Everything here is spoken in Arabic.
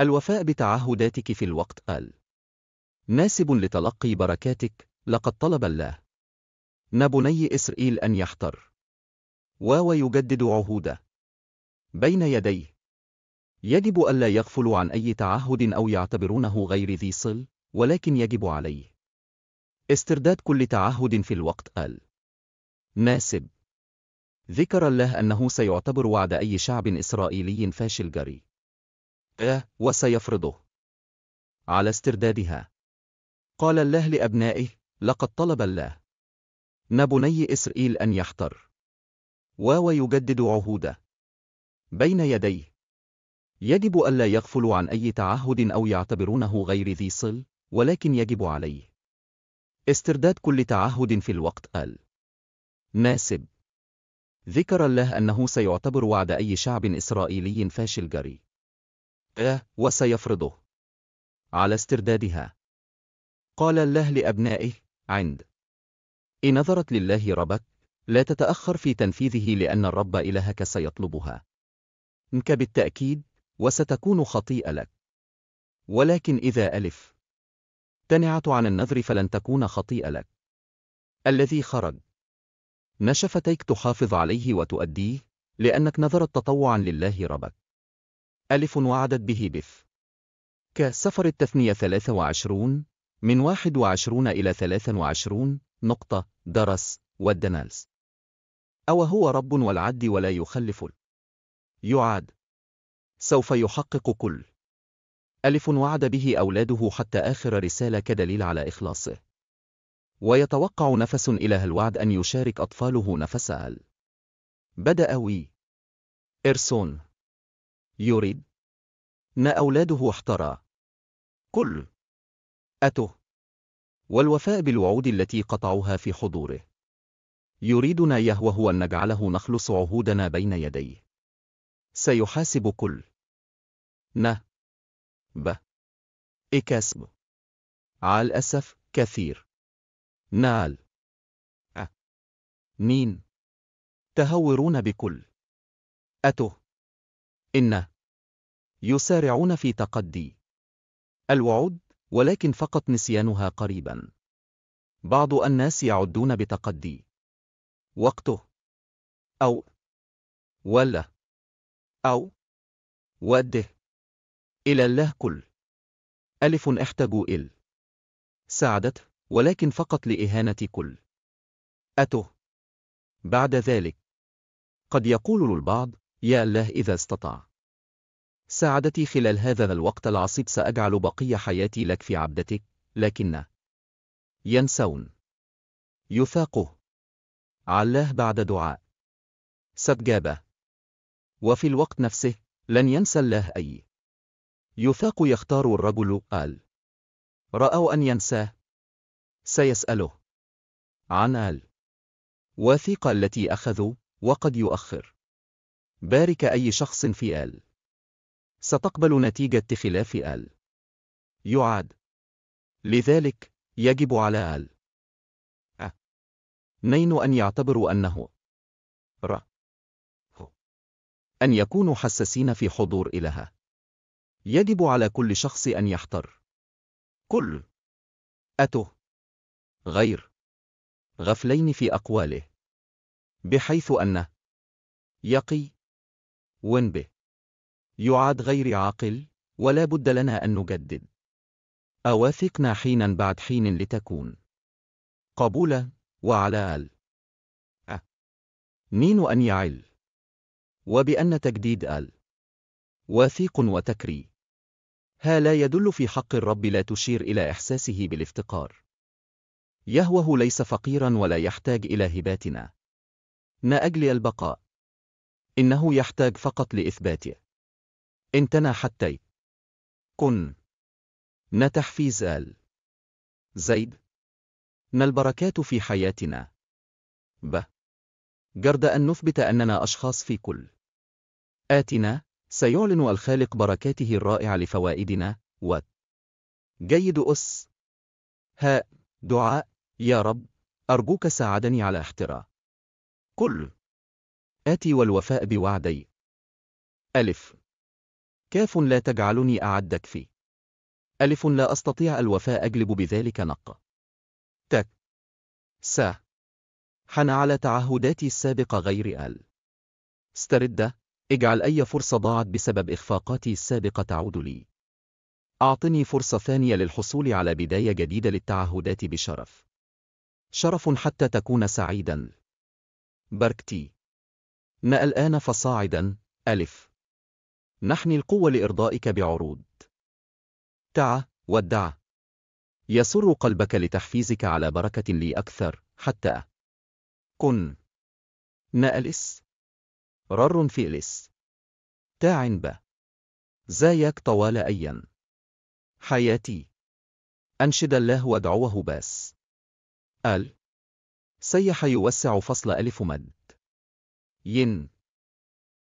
الوفاء بتعهداتك في الوقت ال ناسب لتلقي بركاتك لقد طلب الله نبني إسرائيل أن يحتر واو يجدد عهوده بين يديه يجب ألا يغفلوا عن أي تعهد أو يعتبرونه غير ذي صل ولكن يجب عليه استرداد كل تعهد في الوقت ال ناسب ذكر الله أنه سيعتبر وعد أي شعب إسرائيلي فاشل جري آه، وسيفرضه على استردادها قال الله لأبنائه لقد طلب الله نبني إسرائيل أن يحتر ويجدد عهوده بين يديه يجب ألا يغفلوا عن أي تعهد أو يعتبرونه غير ذي صل ولكن يجب عليه استرداد كل تعهد في الوقت ال ناسب ذكر الله أنه سيعتبر وعد أي شعب إسرائيلي فاشل جري أه، وسيفرضه على استردادها قال الله لأبنائه عند إن نظرت لله ربك لا تتأخر في تنفيذه لأن الرب إلهك سيطلبها منك بالتأكيد وستكون خطيئة لك ولكن إذا ألف تنعت عن النذر فلن تكون خطيئة لك الذي خرج نشفتيك تحافظ عليه وتؤديه لأنك نظرت تطوعا لله ربك ألف وعدت به بف كسفر التثنية 23 من 21 إلى 23 نقطة درس والدنالس أو هو رب والعد ولا يخلف ال. يعاد سوف يحقق كل ألف وعد به أولاده حتى آخر رسالة كدليل على إخلاصه ويتوقع نفس إله الوعد أن يشارك أطفاله نفس ال بدأ وي إرسون يريد ما أولاده احترى كل أته والوفاء بالوعود التي قطعوها في حضوره يريدنا يهوه أن نجعله نخلص عهودنا بين يديه سيحاسب كل ن ب إكاسب على الأسف كثير نال أ نين تهورون بكل أته إنه يسارعون في تقدي الوعود ولكن فقط نسيانها قريبا بعض الناس يعدون بتقدي وقته أو ولا أو وده إلى الله كل ألف احتجوا إل ساعدته ولكن فقط لإهانة كل أته بعد ذلك قد يقول البعض يا الله إذا استطاع ساعدتي خلال هذا الوقت العصيب سأجعل بقية حياتي لك في عبدتك لكن ينسون يفاقه علاه بعد دعاء سبجابة وفي الوقت نفسه لن ينسى الله أي يثاق يختار الرجل آل رأوا أن ينساه سيسأله عن آل وثيقة التي أخذوا وقد يؤخر بارك أي شخص في آل ستقبل نتيجة خلاف ال يعاد لذلك يجب على ال أ نين أن يعتبروا أنه ر أن يكونوا حساسين في حضور إلها يجب على كل شخص أن يحتر كل أته غير غفلين في أقواله بحيث أن يقي ونبه يعاد غير عاقل ولا بد لنا أن نجدد أواثقنا حينا بعد حين لتكون قبولة وعلى ال أه. نين أن يعل وبأن تجديد ال واثيق وتكري ها لا يدل في حق الرب لا تشير إلى إحساسه بالافتقار يهوه ليس فقيرا ولا يحتاج إلى هباتنا نأجل البقاء إنه يحتاج فقط لإثباته انتنا حتى كن نتحفيز ال زيد ن البركات في حياتنا ب جرد أن نثبت أننا أشخاص في كل آتنا سيعلن الخالق بركاته الرائعة لفوائدنا و جيد أس ها دعاء يا رب أرجوك ساعدني على احترا كل آتي والوفاء بوعدي ألف كاف لا تجعلني أعدك في ألف لا أستطيع الوفاء أجلب بذلك نق تك سا حن على تعهداتي السابقة غير أل استرد اجعل أي فرصة ضاعت بسبب إخفاقاتي السابقة تعود لي أعطني فرصة ثانية للحصول على بداية جديدة للتعهدات بشرف شرف حتى تكون سعيدا بركتي نا الآن فصاعدا ألف نحني القوة لإرضائك بعروض تعى ودع يسر قلبك لتحفيزك على بركة لي أكثر حتى كن نألس رر في إلس تاع ب زايك طوال أيا حياتي أنشد الله وادعوه باس ال سيح يوسع فصل ألف مد ين